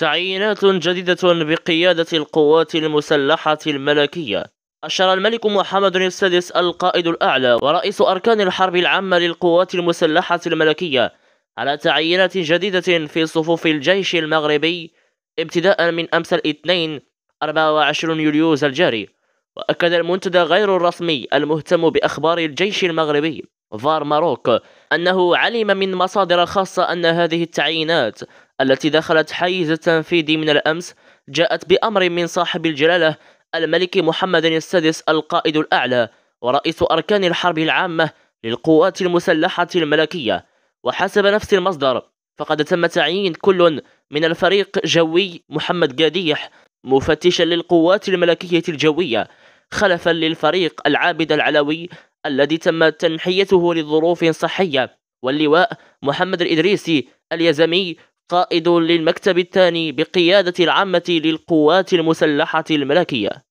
تعيينات جديدة بقيادة القوات المسلحة الملكية أشار الملك محمد السادس القائد الأعلى ورئيس أركان الحرب العامة للقوات المسلحة الملكية على تعيينات جديدة في صفوف الجيش المغربي ابتداء من أمس الاثنين 24 يوليوز الجاري وأكد المنتدى غير الرسمي المهتم بأخبار الجيش المغربي فار ماروك أنه علم من مصادر خاصة أن هذه التعيينات التي دخلت حيز التنفيذ من الأمس جاءت بأمر من صاحب الجلالة الملك محمد السادس القائد الأعلى ورئيس أركان الحرب العامة للقوات المسلحة الملكية وحسب نفس المصدر فقد تم تعيين كل من الفريق جوي محمد قاديح مفتشا للقوات الملكية الجوية خلفا للفريق العابد العلوي الذي تم تنحيته لظروف صحية واللواء محمد الإدريسي اليزمي قائد للمكتب الثاني بقيادة العامة للقوات المسلحة الملكية